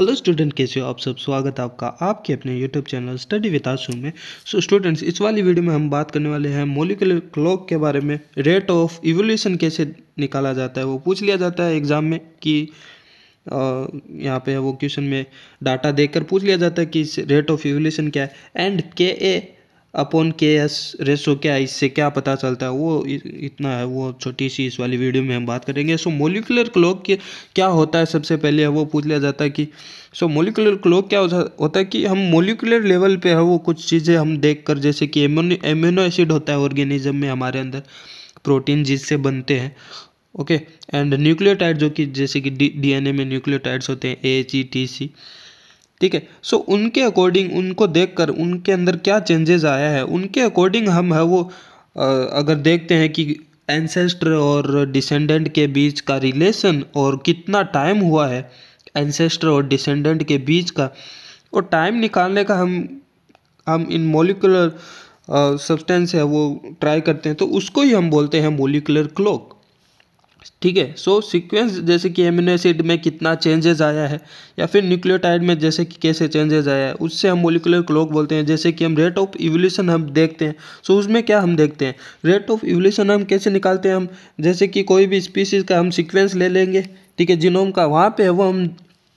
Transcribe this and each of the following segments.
hello student कैसे हो आप सब स्वागत है आपका आपके अपने YouTube channel study with Ashu में सो so स्टूडेंट्स इस वाली वीडियो में हम बात करने वाले हैं मोलिकुलर क्लॉक के बारे में रेट ऑफ इवोल्यूशन कैसे निकाला जाता है वो पूछ लिया जाता है एग्ज़ाम में कि यहाँ पे वो क्वेश्चन में डाटा देकर पूछ लिया जाता है कि रेट ऑफ इवोल्यूशन क्या है and K A upon K S ratio क्या है इससे क्या पता चलता है वो इतना है वो छोटी सी इस वाली वीडियो में हम बात करेंगे सो मोलिकुलर क्लॉक के क्या होता है सबसे पहले वो पूछ लिया जाता है कि सो मोलिकुलर क्लॉक क्या होता है कि हम मोलिकुलर लेवल पे है वो कुछ चीज़ें हम देख कर जैसे कि एम्यूनो एसिड होता है ऑर्गेनिज्म में हमारे अंदर प्रोटीन जिससे बनते हैं ओके एंड न्यूक्लियोटाइड जो कि जैसे कि डी में न्यूक्लियोटाइड्स होते हैं ए जी टी सी ठीक है सो उनके अकॉर्डिंग उनको देखकर उनके अंदर क्या चेंजेस आया है उनके अकॉर्डिंग हम है वो अगर देखते हैं कि एनसेस्टर और डिसेंडेंट के बीच का रिलेशन और कितना टाइम हुआ है एनसेस्टर और डिसेंडेंट के बीच का और टाइम निकालने का हम हम इन मोलिकुलर सब्सटेंस है वो ट्राई करते हैं तो उसको ही हम बोलते हैं मोलिकुलर क्लॉक ठीक है सो सीक्वेंस जैसे कि एमिनो एसिड में कितना चेंजेस आया है या फिर न्यूक्लियोटाइड में जैसे कि कैसे चेंजेस आया है उससे हम मोलिकुलर क्लॉक बोलते हैं जैसे कि हम रेट ऑफ इवोल्यूशन हम देखते हैं सो so, उसमें क्या हम देखते हैं रेट ऑफ इवोल्यूशन हम कैसे निकालते हैं हम जैसे कि कोई भी स्पीसीज का हम सिक्वेंस ले लेंगे ठीक है जिनोम का वहाँ पर वो हम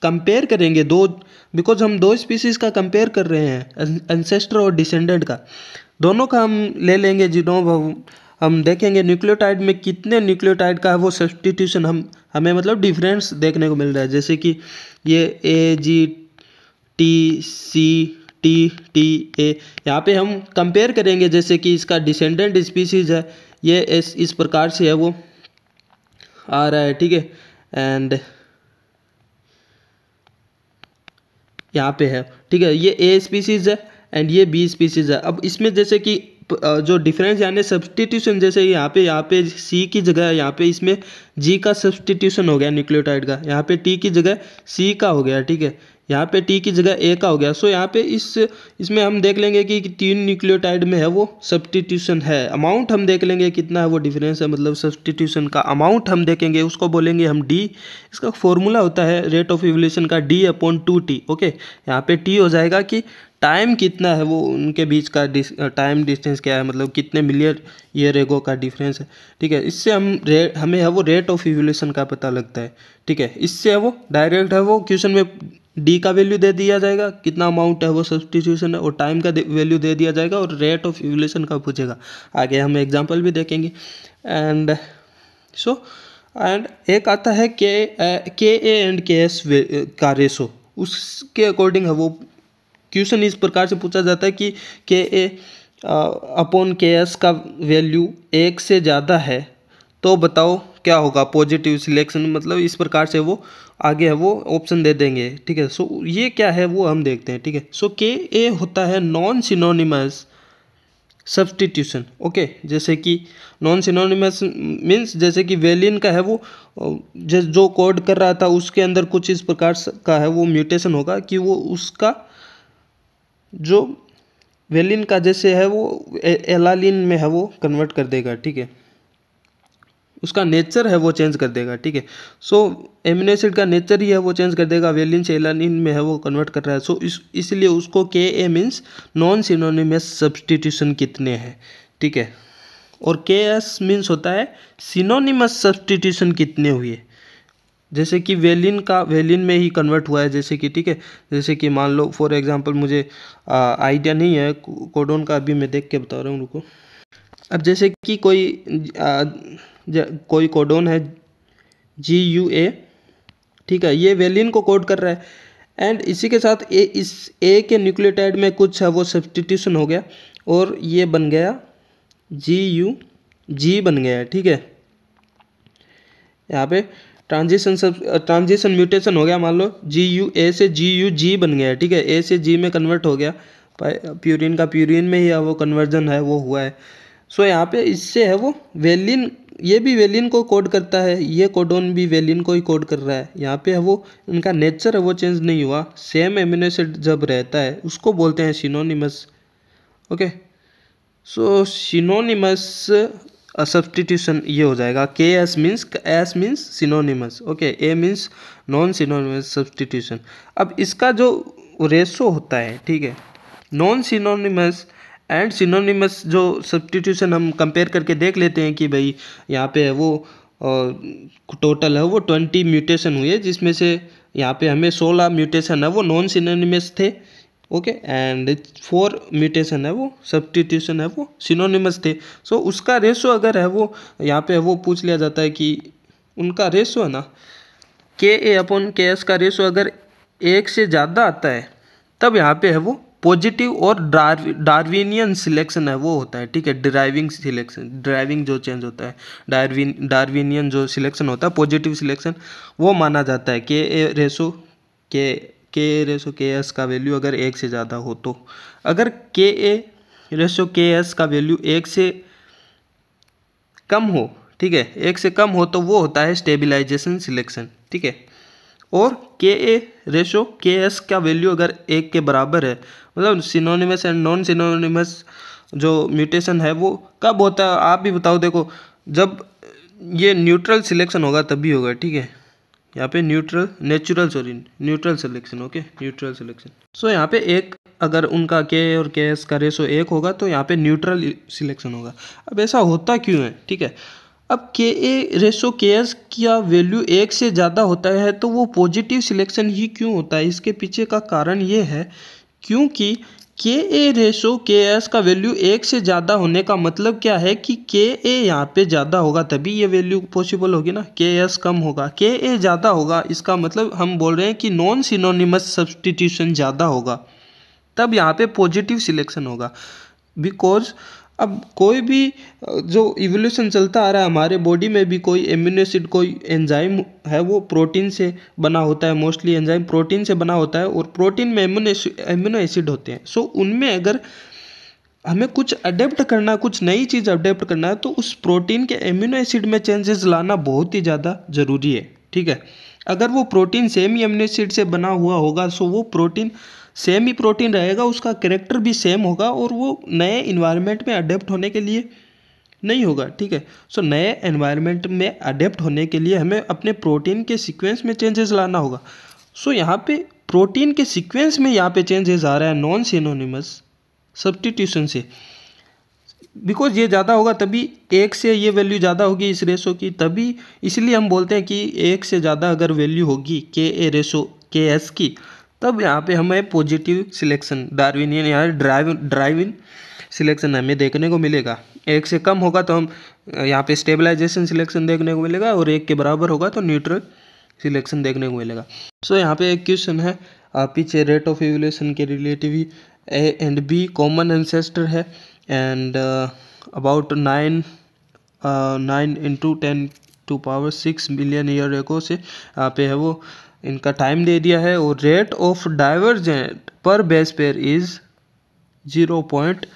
कंपेयर करेंगे दो बिकॉज हम दो स्पीसीज का कंपेयर कर रहे हैं एंसेस्टर और डिसेंडेंट का दोनों का हम ले लेंगे जिनोम हम देखेंगे न्यूक्लियोटाइड में कितने न्यूक्लियोटाइड का है वो सब्सटीट्यूशन हम हमें मतलब डिफरेंस देखने को मिल रहा है जैसे कि ये A G T C T T A यहाँ पे हम कंपेयर करेंगे जैसे कि इसका डिसेंडेंट स्पीसीज है ये इस इस प्रकार से है वो आ रहा है ठीक है एंड यहाँ पे है ठीक है ये ए स्पीसीज है एंड ये बी स्पीसीज है अब इसमें जैसे कि जो डिफरेंस यानी सब्सटीट्यूशन जैसे यहाँ पे यहाँ पे सी की जगह यहाँ पे इसमें जी का सब्सटीट्यूशन हो गया न्यूक्लियोटाइड का यहाँ पे टी की जगह सी का हो गया ठीक है यहाँ पे टी की जगह ए का हो गया सो यहाँ पे इस इसमें हम देख लेंगे कि तीन न्यूक्लियोटाइड में है वो सब्सटीट्यूशन है अमाउंट हम देख लेंगे कितना है वो डिफरेंस है मतलब सब्सटीट्यूशन का अमाउंट हम देखेंगे उसको बोलेंगे हम डी इसका फॉर्मूला होता है रेट ऑफ इवोल्यूशन का D upon two T okay यहाँ पे टी हो जाएगा कि टाइम कितना है वो उनके बीच का डिस टाइम डिस्टेंस क्या है मतलब कितने मिलियन ईयर एगो का डिफरेंस है ठीक है इससे हम रे हमें है वो रेट ऑफ इवोल्यूशन का पता लगता है ठीक है इससे है वो डायरेक्ट है वो क्वेश्चन में डी का वैल्यू दे दिया जाएगा कितना अमाउंट है वो सब्सटीट्यूशन है और टाइम का वैल्यू दे दिया जाएगा और रेट ऑफ इवोल्यूशन का पूछेगा आगे हम एग्जाम्पल भी देखेंगे एंड सो एंड एक आता है के K A and K S का रेशो उसके अकॉर्डिंग है वो क्वेश्चन इस प्रकार से पूछा जाता है कि K A upon K S का वैल्यू एक से ज़्यादा है तो बताओ क्या होगा पॉजिटिव सिलेक्शन मतलब इस प्रकार से वो आगे है वो ऑप्शन दे देंगे ठीक है सो ये क्या है वो हम देखते हैं ठीक है सो के ए होता है नॉन सिनोनिमस सब्सटीट्यूशन ओके जैसे कि नॉन सिनोनिमस मीन्स जैसे कि वेलिन का है वो जो कोड कर रहा था उसके अंदर कुछ इस प्रकार का है वो म्यूटेशन होगा कि वो उसका जो वेलिन का जैसे है वो एलालिन में है वो कन्वर्ट कर देगा ठीक है उसका नेचर है वो चेंज कर देगा ठीक है सो एमिनो एसिड का नेचर ही है वो चेंज कर देगा वेलिन से एलानिन में है वो कन्वर्ट कर रहा है सो so, इस इसलिए उसको K A means non synonymous substitution कितने हैं ठीक है और के एस मीन्स होता है सिनोनिमस सब्सटीट्यूशन कितने हुए जैसे कि वेलिन का वेलिन में ही कन्वर्ट हुआ है जैसे कि ठीक है जैसे कि मान लो फॉर एग्जांपल मुझे आइडिया नहीं है कोडोन का अभी मैं देख के बता रहा हूँ उनको अब जैसे कि कोई आ, कोई कोडोन है जी यू ए ठीक है ये वेलिन को कोड कर रहा है एंड इसी के साथ ए इस ए के न्यूक्लियोटाइड में कुछ है वो सब्सटीट्यूशन हो गया और ये बन गया जी यू जी बन गया ठीक है यहाँ पे ट्रांजिशन सब ट्रांजिशन म्यूटेशन हो गया मान लो जी यू ए से जी यू जी बन गया ठीक है ए से जी में कन्वर्ट हो गया प्यूरिन का प्यूरिन में ही वो कन्वर्जन है वो हुआ है सो यहाँ पे इससे है वो वेलिन ये भी वेलिन को कोड करता है ये कोडोन भी वेलिन को ही कोड कर रहा है यहाँ पे है वो इनका नेचर है वो चेंज नहीं हुआ सेम एमिनो एसिड जब रहता है उसको बोलते हैं synonymous okay so synonymous substitution ये हो जाएगा K S means S means synonymous okay A means non synonymous substitution अब इसका जो रेशो होता है ठीक है नॉन सिनोनिमस एंड सिनोनिमस जो सब्सटीट्यूशन हम कंपेयर करके देख लेते हैं कि भाई यहाँ पे है वो टोटल है वो ट्वेंटी म्यूटेशन हुए जिसमें से यहाँ पे हमें सोलह म्यूटेशन है वो नॉन सिनोनिमस थे ओके एंड फोर म्यूटेशन है वो सब्सटीट्यूशन है वो सिनोनिमस थे सो so, उसका रेशो अगर है वो यहाँ पे वो पूछ लिया जाता है कि उनका रेशो है ना K A upon K S का रेशो अगर एक से ज़्यादा आता है तब यहाँ पे है वो पॉजिटिव और डार्विनियन सिलेक्शन है वो होता है ठीक है ड्राइविंग सिलेक्शन ड्राइविंग जो चेंज होता है डार्विन डार्विनियन जो सिलेक्शन होता है पॉजिटिव सिलेक्शन वो माना जाता है के A ratio K K A ratio K S का वैल्यू अगर एक से ज़्यादा हो तो अगर K A ratio K S का वैल्यू एक से कम हो ठीक है एक से कम हो तो वो होता है स्टेबिलाइजेशन सिलेक्शन ठीक है और K A ratio K S का वैल्यू अगर एक के बराबर है मतलब सिनोनिमस एंड नॉन सिनोनिमस जो म्यूटेशन है वो कब होता है आप भी बताओ देखो जब ये न्यूट्रल सिलेक्शन होगा तभी होगा ठीक है यहाँ पे neutral natural sorry neutral selection okay neutral selection so यहाँ पे एक अगर उनका के और के एस का रेशो एक होगा तो यहाँ पे न्यूट्रल सिलेक्शन होगा अब ऐसा होता क्यों है ठीक है अब K A ratio K S का वैल्यू एक से ज़्यादा होता है तो वो पॉजिटिव सिलेक्शन ही क्यों होता है इसके पीछे का कारण ये है क्योंकि K A ratio K S का वैल्यू एक से ज़्यादा होने का मतलब क्या है कि के ए यहाँ पे ज़्यादा होगा तभी ये वैल्यू पॉसिबल होगी ना के एस कम होगा के ए ज़्यादा होगा इसका मतलब हम बोल रहे हैं कि नॉन सिनोनिमस सब्सटीट्यूशन ज़्यादा होगा तब यहाँ पे पॉजिटिव सिलेक्शन होगा बिकॉज अब कोई भी जो इवोल्यूशन चलता आ रहा है हमारे बॉडी में भी कोई एम्यूनो एसिड कोई एंजाइम है वो प्रोटीन से बना होता है मोस्टली एंजाइम प्रोटीन से बना होता है और प्रोटीन में एम्यूनो एसिड होते हैं सो उनमें अगर हमें कुछ अडेप्ट करना है कुछ नई चीज़ अडेप्ट करना है तो उस प्रोटीन के एम्यूनो एसिड में चेंजेस लाना बहुत ही ज़्यादा ज़रूरी है ठीक है अगर वो प्रोटीन सेम ही एम्यूनो एसिड से बना हुआ होगा सो वो प्रोटीन सेम ही प्रोटीन रहेगा उसका करेक्टर भी सेम होगा और वो नए इन्वायरमेंट में अडेप्ट होने के लिए नहीं होगा ठीक है सो नए एनवायरनमेंट में अडेप्ट होने के लिए हमें अपने प्रोटीन के सीक्वेंस में चेंजेस लाना होगा सो so, यहाँ पे प्रोटीन के सीक्वेंस में यहाँ पे चेंजेस आ रहा है नॉन सिनोनिमस सब्सटीट्यूशन से बिकॉज ये ज़्यादा होगा तभी एक से ये वैल्यू ज़्यादा होगी इस रेशो की तभी इसलिए हम बोलते हैं कि एक से ज़्यादा अगर वैल्यू होगी के ए रेशो के एस की तब यहाँ पे हमें पॉजिटिव सिलेक्शन डार्विनियन यहाँ ड्राइव ड्राइविन सिलेक्शन हमें देखने को मिलेगा एक से कम होगा तो हम यहाँ पे स्टेबलाइजेशन सिलेक्शन देखने को मिलेगा और एक के बराबर होगा तो न्यूट्रल सिलेक्शन देखने को मिलेगा सो so, यहाँ पे एक क्वेश्चन है पीछे रेट ऑफ एवोल्यूशन के relative A and B common ancestor है and about nine nine into ten to power six million year ago से यहाँ पे है वो इनका टाइम दे दिया है और rate of divergent per base pair is zero point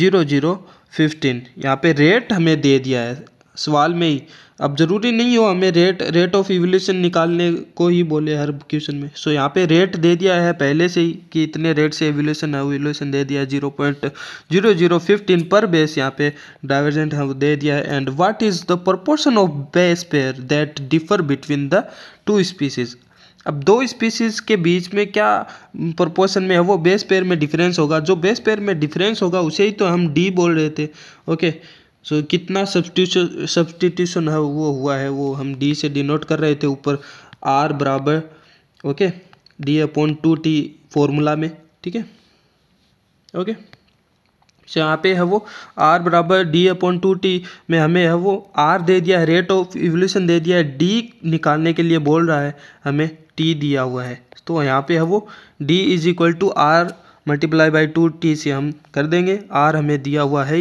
zero zero fifteen यहाँ पे रेट हमें दे दिया है सवाल में ही अब ज़रूरी नहीं हो हमें रेट रेट ऑफ इवोल्यूशन निकालने को ही बोले हर क्वेश्चन में सो यहाँ पे रेट दे दिया है पहले से ही कि इतने रेट से इवोल्यूशन है इवोल्यूशन दे दिया है zero point zero zero fifteen per base यहाँ पे डाइवर्जेंट है वो दे दिया है and what is the proportion of base pair that differ between the two species अब दो स्पीसीज के बीच में क्या प्रोपोर्शन में है वो बेस पेयर में डिफरेंस होगा जो बेस पेयर में डिफरेंस होगा उसे ही तो हम डी बोल रहे थे ओके सो so, कितना सब्सटीट्यूशन सब्सटीट्यूशन है वो हुआ है वो हम डी से डिनोट कर रहे थे ऊपर आर बराबर okay D upon two T formula में ठीक है ओके जहाँ पे है वो आर बराबर डी अपॉन टू टी में हमें है वो आर दे दिया है रेट ऑफ इवोल्यूशन दे दिया है डी निकालने के लिए बोल रहा है हमें टी दिया हुआ है तो यहाँ पे है वो D is equal to R multiply by two T से हम कर देंगे आर हमें दिया हुआ है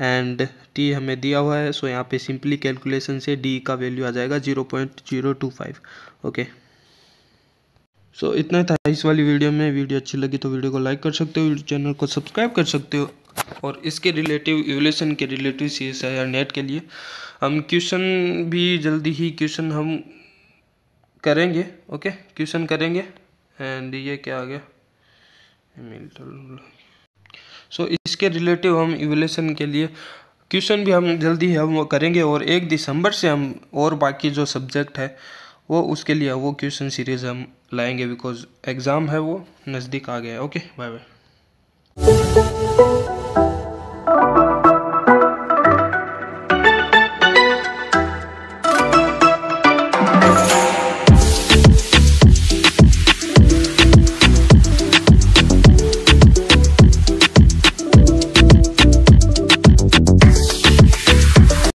एंड टी हमें दिया हुआ है सो यहाँ पे सिंपली कैलकुलेशन से डी का वैल्यू आ जाएगा zero point zero two five okay so इतना था इस वाली वीडियो में वीडियो अच्छी लगी तो वीडियो को लाइक कर सकते हो चैनल को सब्सक्राइब कर सकते हो और इसके रिलेटिव एवोल्यूशन के relative C S I R NET के लिए हम क्वेश्चन भी जल्दी ही क्वेश्चन हम करेंगे ओके क्वेश्चन करेंगे एंड ये क्या आ गया सो तो so, इसके रिलेटिव हम इवोल्यूशन के लिए क्वेश्चन भी हम जल्दी ही हम वो करेंगे और एक दिसंबर से हम और बाकी जो सब्जेक्ट है वो उसके लिए वो क्वेश्चन सीरीज हम लाएंगे बिकॉज एग्ज़ाम है वो नज़दीक आ गया ओके बाय बाय